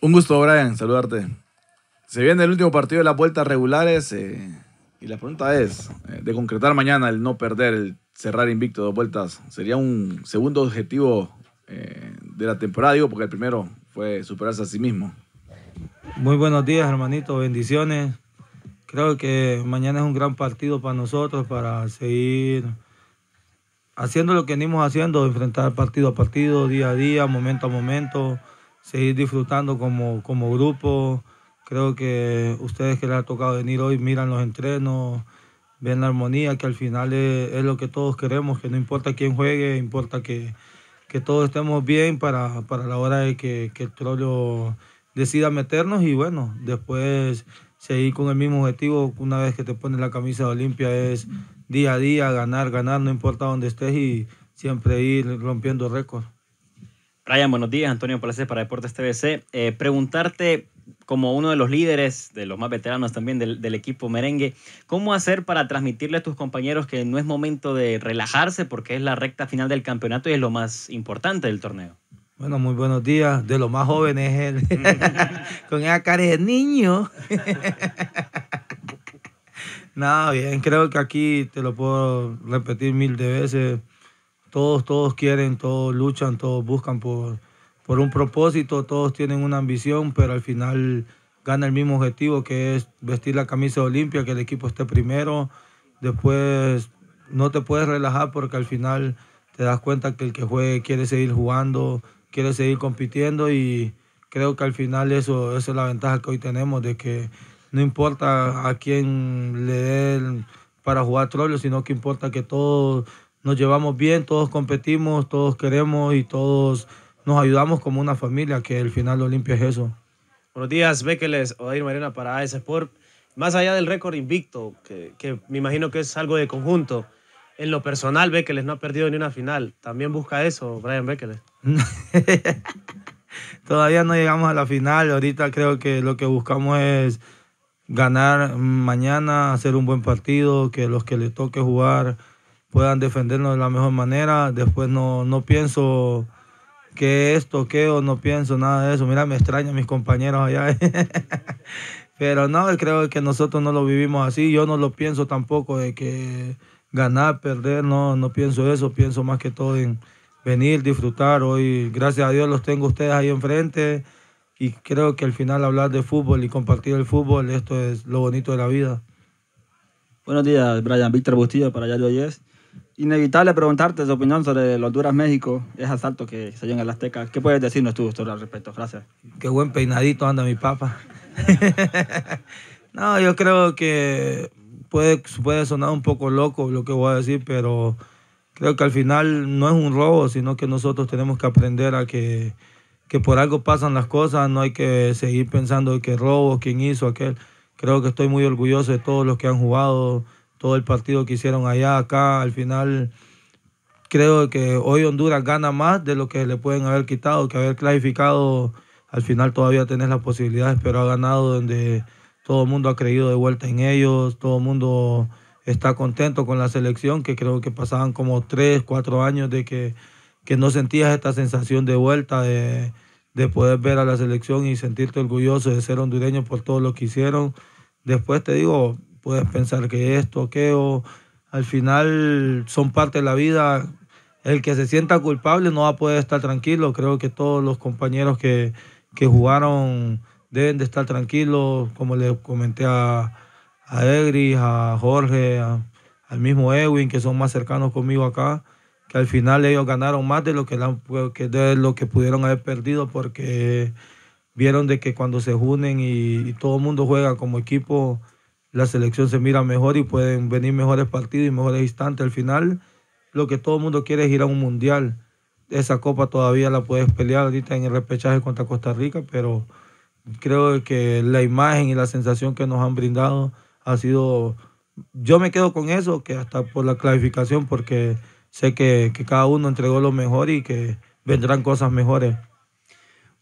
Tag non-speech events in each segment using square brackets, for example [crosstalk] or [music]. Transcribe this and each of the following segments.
Un gusto, Brian, saludarte. Se viene el último partido de las vueltas regulares eh, y la pregunta es, eh, de concretar mañana el no perder, el cerrar invicto dos vueltas, ¿sería un segundo objetivo eh, de la temporada? Digo, porque el primero fue superarse a sí mismo. Muy buenos días, hermanito, bendiciones. Creo que mañana es un gran partido para nosotros, para seguir haciendo lo que venimos haciendo, enfrentar partido a partido, día a día, momento a momento seguir disfrutando como, como grupo. Creo que ustedes que les ha tocado venir hoy miran los entrenos, ven la armonía, que al final es, lo que todos queremos, que no importa quién juegue, importa que, que todos estemos bien para, para la hora de que, que el trollo decida meternos y bueno, después seguir con el mismo objetivo una vez que te pones la camisa de Olimpia es día a día, ganar, ganar, no importa dónde estés y siempre ir rompiendo récords. Brian, buenos días. Antonio Palacios para Deportes TVC. Eh, preguntarte, como uno de los líderes, de los más veteranos también del, equipo merengue, ¿cómo hacer para transmitirle a tus compañeros que no es momento de relajarse porque es la recta final del campeonato y es lo más importante del torneo? Bueno, muy buenos días. De lo más jóvenes, él. [laughs] con esa cara de niño. [laughs] no, bien, creo que aquí te lo puedo repetir mil de veces todos, todos quieren, todos luchan, todos buscan por, por un propósito, todos tienen una ambición, pero al final gana el mismo objetivo que es vestir la camisa de Olimpia, que el equipo esté primero. Después no te puedes relajar porque al final te das cuenta que el que juegue quiere seguir jugando, quiere seguir compitiendo y creo que al final eso, esa es la ventaja que hoy tenemos, de que no importa a quién le den para jugar troleo, sino que importa que todos nos llevamos bien, todos competimos, todos queremos y todos nos ayudamos como una familia, que el final Olimpia es eso. Buenos días, Bekeles, Odair Marina para AS Sport. Más allá del récord invicto, que, me imagino que es algo de conjunto, en lo personal Bekeles no ha perdido ni una final. ¿También busca eso, Brian Bekeles? [laughs] Todavía no llegamos a la final. Ahorita creo que lo que buscamos es ganar mañana, hacer un buen partido, que los que le toque jugar puedan defendernos de la mejor manera. Después no, no pienso que esto, que o no pienso nada de eso. Mira, me extrañan mis compañeros allá. [laughs] Pero no, creo que nosotros no lo vivimos así. Yo no lo pienso tampoco de que ganar, perder, no, no pienso eso. Pienso más que todo en venir, disfrutar. Hoy, gracias a Dios, los tengo ustedes ahí enfrente. Y creo que al final hablar de fútbol y compartir el fútbol, esto es lo bonito de la vida. Buenos días, Brian. Víctor Bustillo para allá hoy es inevitable preguntarte su opinión sobre los Honduras México, ese asalto que se dio en el Azteca. ¿Qué puedes decirnos tú sobre al respecto? Gracias. Qué buen peinadito anda mi papa. [laughs] no, yo creo que puede, puede sonar un poco loco lo que voy a decir, pero creo que al final no es un robo, sino que nosotros tenemos que aprender a que, que por algo pasan las cosas, no hay que seguir pensando que robo, quién hizo, aquel. Creo que estoy muy orgulloso de todos los que han jugado todo el partido que hicieron allá, acá, al final creo que hoy Honduras gana más de lo que le pueden haber quitado, que haber clasificado, al final todavía tenés las posibilidades, pero ha ganado donde todo el mundo ha creído de vuelta en ellos, todo el mundo está contento con la selección, que creo que pasaban como tres, cuatro años de que, no sentías esta sensación de vuelta, de, de poder ver a la selección y sentirte orgulloso de ser hondureño por todo lo que hicieron. Después te digo, puedes pensar que esto, o al final son parte de la vida. El que se sienta culpable no va a poder estar tranquilo. Creo que todos los compañeros que, jugaron deben de estar tranquilos, como les comenté a, a Egris, a Jorge, al mismo Ewin, que son más cercanos conmigo acá, que al final ellos ganaron más de lo que, lo que pudieron haber perdido porque vieron de que cuando se unen y todo el mundo juega como equipo, la selección se mira mejor y pueden venir mejores partidos y mejores instantes. Al final, lo que todo el mundo quiere es ir a un mundial. Esa copa todavía la puedes pelear ahorita en el repechaje contra Costa Rica, pero creo que la imagen y la sensación que nos han brindado ha sido, yo me quedo con eso, que hasta por la clasificación, porque sé que, que cada uno entregó lo mejor y que vendrán cosas mejores.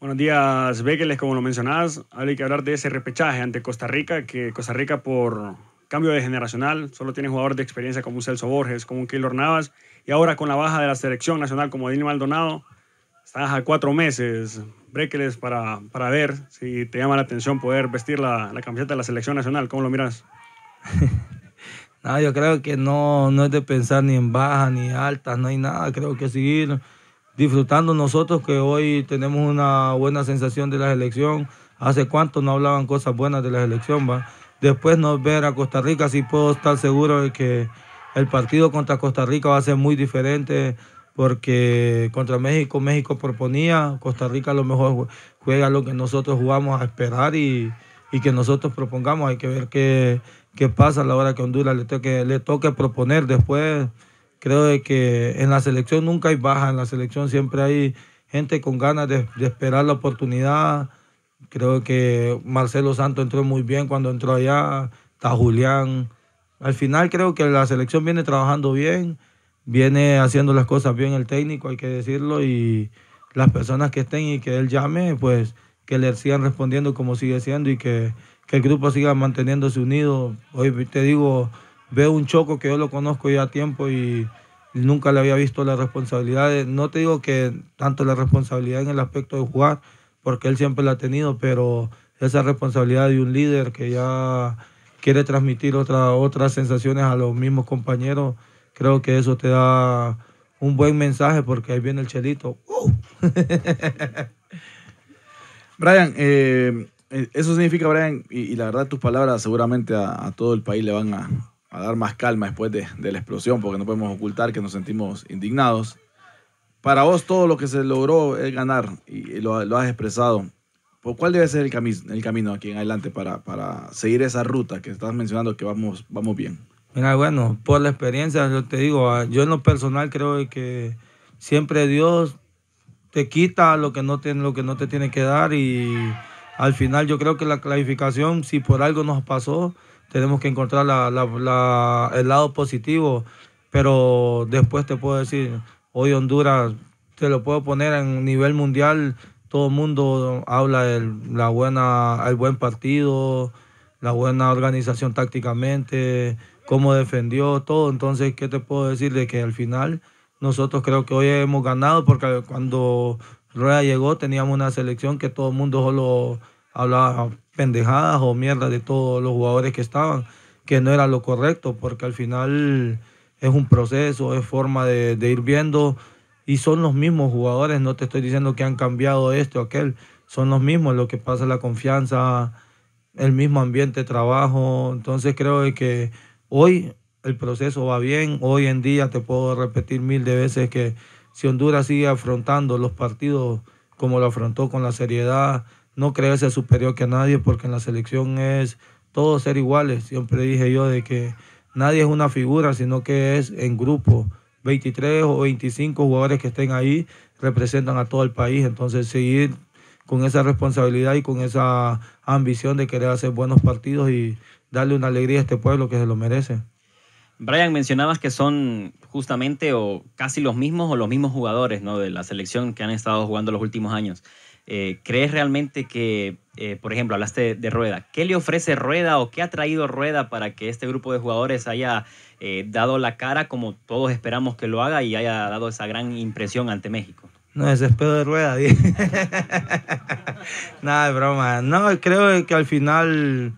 Buenos días, Bekeles. Como lo mencionabas, hay que hablar de ese repechaje ante Costa Rica, que Costa Rica por cambio de generacional solo tiene jugadores de experiencia como un Celso Borges, como un Keylor Navas, y ahora con la baja de la selección nacional como Dini Maldonado, estás a cuatro meses, Bekeles, para, para ver si te llama la atención poder vestir la, la camiseta de la selección nacional. ¿Cómo lo miras? [laughs] no, yo creo que no, no es de pensar ni en bajas ni altas, no hay nada, creo que seguir disfrutando nosotros que hoy tenemos una buena sensación de la elección. Hace cuánto no hablaban cosas buenas de la elección, va. Después no ver a Costa Rica, sí puedo estar seguro de que el partido contra Costa Rica va a ser muy diferente porque contra México, México proponía, Costa Rica a lo mejor juega lo que nosotros jugamos a esperar y, que nosotros propongamos. Hay que ver qué, qué pasa a la hora que Honduras le toque, le toque proponer después Creo que en la selección nunca hay baja, en la selección siempre hay gente con ganas de, esperar la oportunidad. Creo que Marcelo Santos entró muy bien cuando entró allá, está Julián. Al final creo que la selección viene trabajando bien, viene haciendo las cosas bien el técnico, hay que decirlo, y las personas que estén y que él llame, pues que le sigan respondiendo como sigue siendo y que el grupo siga manteniéndose unido. Hoy te digo, veo un choco que yo lo conozco ya a tiempo y nunca le había visto la responsabilidad. no te digo que tanto la responsabilidad en el aspecto de jugar, porque él siempre la ha tenido, pero esa responsabilidad de un líder que ya quiere transmitir otras sensaciones a los mismos compañeros, creo que eso te da un buen mensaje porque ahí viene el chelito. [laughs] Brian, eh, eso significa, Brian, y, la verdad tus palabras seguramente a todo el país le van a, a dar más calma después de, la explosión, porque no podemos ocultar que nos sentimos indignados. Para vos, todo lo que se logró es ganar y lo, has expresado. ¿Cuál debe ser el, el camino aquí en adelante para, para, seguir esa ruta que estás mencionando que vamos, vamos bien? Mira, bueno, por la experiencia, yo te digo, ah, yo en lo personal creo que siempre Dios te quita lo que no te, lo que no te tiene que dar y al final yo creo que la clasificación, si por algo nos pasó, tenemos que encontrar el lado positivo, pero después te puedo decir, hoy Honduras, te lo puedo poner en nivel mundial, todo el mundo habla del la buena, buen partido, la buena organización tácticamente, cómo defendió, todo. Entonces, ¿qué te puedo decir? De que al final nosotros creo que hoy hemos ganado porque cuando Rueda llegó teníamos una selección que todo el mundo solo hablaba pendejadas o mierda de todos los jugadores que estaban, que no era lo correcto, porque al final es un proceso, es forma de, ir viendo y son los mismos jugadores, no te estoy diciendo que han cambiado esto o aquel, son los mismos, lo que pasa es la confianza, el mismo ambiente de trabajo, entonces creo que hoy el proceso va bien, hoy en día te puedo repetir mil de veces que si Honduras sigue afrontando los partidos como lo afrontó con la seriedad, no creerse superior que nadie, porque en la selección es todos ser iguales. Siempre dije yo de que nadie es una figura, sino que es en grupo. 23 o 25 jugadores que estén ahí representan a todo el país. Entonces, seguir con esa responsabilidad y con esa ambición de querer hacer buenos partidos y darle una alegría a este pueblo que se lo merece. Brian, mencionabas que son justamente o casi los mismos o los mismos jugadores ¿no? de la selección que han estado jugando los últimos años. Eh, ¿Crees realmente que, eh, por ejemplo, hablaste de, Rueda? ¿Qué le ofrece Rueda o qué ha traído Rueda para que este grupo de jugadores haya eh, dado la cara como todos esperamos que lo haga y haya dado esa gran impresión ante México? No, ese es pedo de Rueda. [laughs] Nada, de broma. No, creo que al final,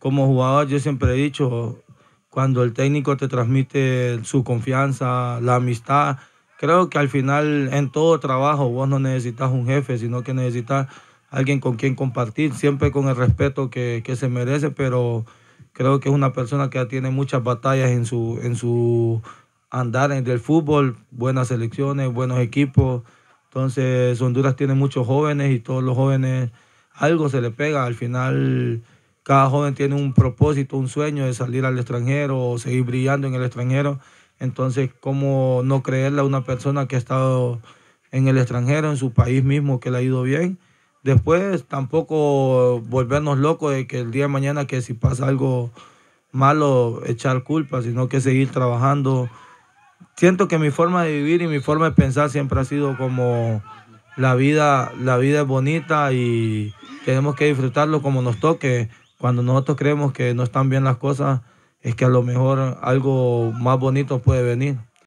como jugador, yo siempre he dicho, cuando el técnico te transmite su confianza, la amistad, Creo que al final en todo trabajo vos no necesitas un jefe, sino que necesitas alguien con quien compartir, siempre con el respeto que, se merece, pero creo que es una persona que tiene muchas batallas en su, en su andar en el fútbol, buenas selecciones, buenos equipos. Entonces Honduras tiene muchos jóvenes y todos los jóvenes algo se le pega. Al final cada joven tiene un propósito, un sueño de salir al extranjero o seguir brillando en el extranjero. Entonces, ¿cómo no creerle a una persona que ha estado en el extranjero, en su país mismo, que le ha ido bien? Después, tampoco volvernos locos de que el día de mañana, que si pasa algo malo, echar culpa, sino que seguir trabajando. Siento que mi forma de vivir y mi forma de pensar siempre ha sido como la vida, la vida es bonita y tenemos que disfrutarlo como nos toque. Cuando nosotros creemos que no están bien las cosas, es que a lo mejor algo más bonito puede venir.